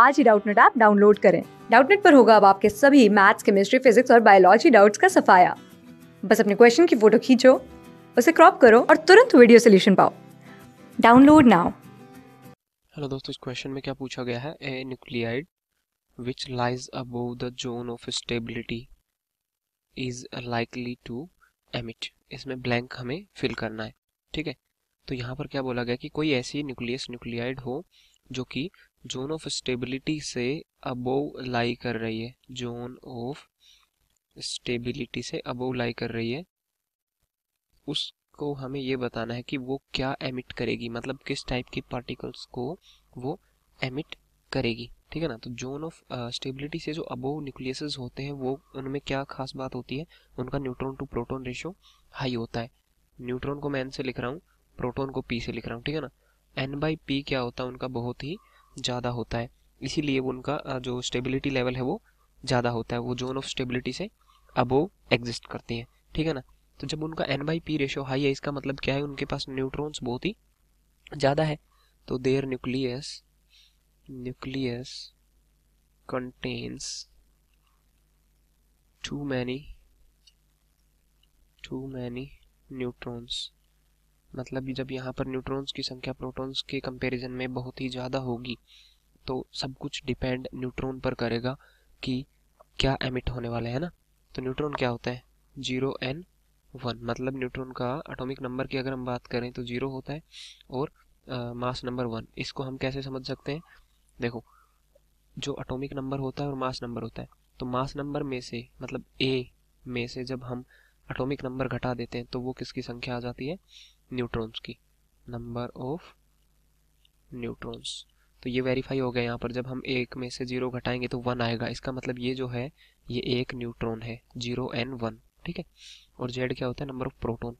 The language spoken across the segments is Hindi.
आज ही डाउटनेट ऐप डाउनलोड करें डाउटनेट पर होगा अब आपके सभी मैथ्स केमिस्ट्री फिजिक्स और बायोलॉजी डाउट्स का सफाया बस अपने क्वेश्चन की फोटो खींचो उसे क्रॉप करो और तुरंत वीडियो सोल्यूशन पाओ डाउनलोड नाउ हेलो दोस्तों इस क्वेश्चन में क्या पूछा गया है a nuclide which lies above the zone of stability is likely to emit इसमें ब्लैंक हमें फिल करना है ठीक है तो यहाँ पर क्या बोला गया कि कोई ऐसी न्यूक्लियस न्यूक्लियाइड हो जो कि जोन ऑफ स्टेबिलिटी से अबोव लाई कर रही है जोन ऑफ स्टेबिलिटी से अबोव लाई कर रही है उसको हमें ये बताना है कि वो क्या एमिट करेगी मतलब किस टाइप की पार्टिकल्स को वो एमिट करेगी ठीक है ना तो जोन ऑफ स्टेबिलिटी से जो अबोव न्यूक्लियस होते हैं वो उनमें क्या खास बात होती है उनका neutron to proton ratio high होता है न्यूट्रॉन को मैं एन से लिख रहा हूँ प्रोटोन को पी से लिख रहा हूँ ठीक है ना एन बाई पी क्या होता है उनका बहुत ही ज़्यादा होता है इसीलिए वो उनका जो स्टेबिलिटी लेवल है वो ज़्यादा होता है वो जोन ऑफ स्टेबिलिटी से अब वो एग्जिस्ट करती हैं ठीक है ना तो जब उनका N by P ratio high है इसका मतलब क्या है उनके पास न्यूट्रॉन्स बहुत ही ज़्यादा है तो there nucleus nucleus contains too many too many neutrons मतलब जब यहाँ पर न्यूट्रॉन्स की संख्या प्रोटॉन्स के कंपैरिजन में बहुत ही ज़्यादा होगी तो सब कुछ डिपेंड न्यूट्रॉन पर करेगा कि क्या एमिट होने वाला है ना तो न्यूट्रॉन क्या होता है जीरो एन वन मतलब न्यूट्रॉन का एटॉमिक नंबर की अगर हम बात करें तो जीरो होता है और मास नंबर वन इसको हम कैसे समझ सकते हैं देखो जो अटोमिक नंबर होता है और मास नंबर होता है तो मास नंबर में से मतलब ए में से जब हम अटोमिक नंबर घटा देते हैं तो वो किसकी संख्या आ जाती है न्यूट्रॉन्स की नंबर ऑफ न्यूट्रॉन्स तो ये वेरीफाई हो गया यहाँ पर जब हम एक में से जीरो घटाएंगे तो वन आएगा इसका मतलब ये जो है ये एक न्यूट्रॉन है जीरो एन वन ठीक है और जेड क्या होता है नंबर ऑफ प्रोटोन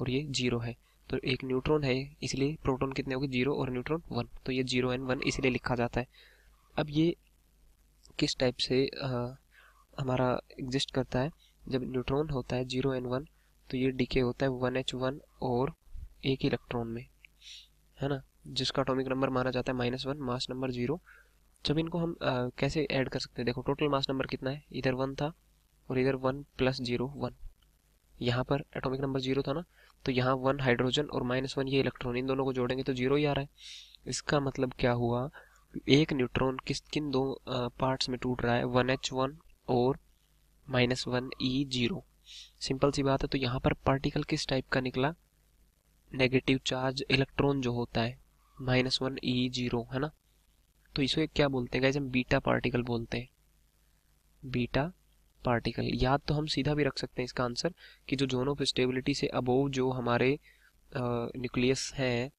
और ये जीरो है तो एक न्यूट्रॉन है इसलिए प्रोटोन कितने हो गए जीरो और न्यूट्रॉन वन तो ये जीरो एन वन इसलिए लिखा जाता है अब ये किस टाइप से आ, हमारा एग्जिस्ट करता है जब न्यूट्रॉन होता है जीरो एन वन तो ये डीके होता है वन एच वन और एक इलेक्ट्रॉन में है ना जिसका अटोमिक नंबर माना जाता है minus one mass number zero जब इनको हम आ, कैसे ऐड कर सकते हैं देखो टोटल मास नंबर कितना है इधर वन था और इधर वन प्लस जीरो वन यहाँ पर एटॉमिक नंबर जीरो था ना तो यहाँ वन हाइड्रोजन और माइनस वन ये इलेक्ट्रॉन इन दोनों को जोड़ेंगे तो जीरो ही आ रहा है इसका मतलब क्या हुआ एक न्यूट्रॉन किस किन दो पार्ट्स में टूट रहा है वन एच वन और minus one E zero simple सी बात है तो यहाँ पर पार्टिकल किस टाइप का निकला नेगेटिव चार्ज इलेक्ट्रॉन जो होता है माइनस वन ई जीरो है ना तो इसे क्या बोलते हैं गाइज हम बीटा पार्टिकल बोलते हैं बीटा पार्टिकल याद तो हम सीधा भी रख सकते हैं इसका आंसर कि जो जोन ऑफ स्टेबिलिटी से अबोव जो हमारे न्यूक्लियस हैं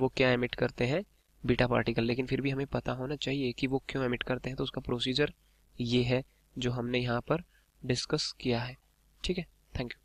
वो क्या एमिट करते हैं बीटा पार्टिकल लेकिन फिर भी हमें पता होना चाहिए कि वो क्यों एमिट करते हैं तो उसका प्रोसीजर ये है जो हमने यहाँ पर डिस्कस किया है ठीक है थैंक यू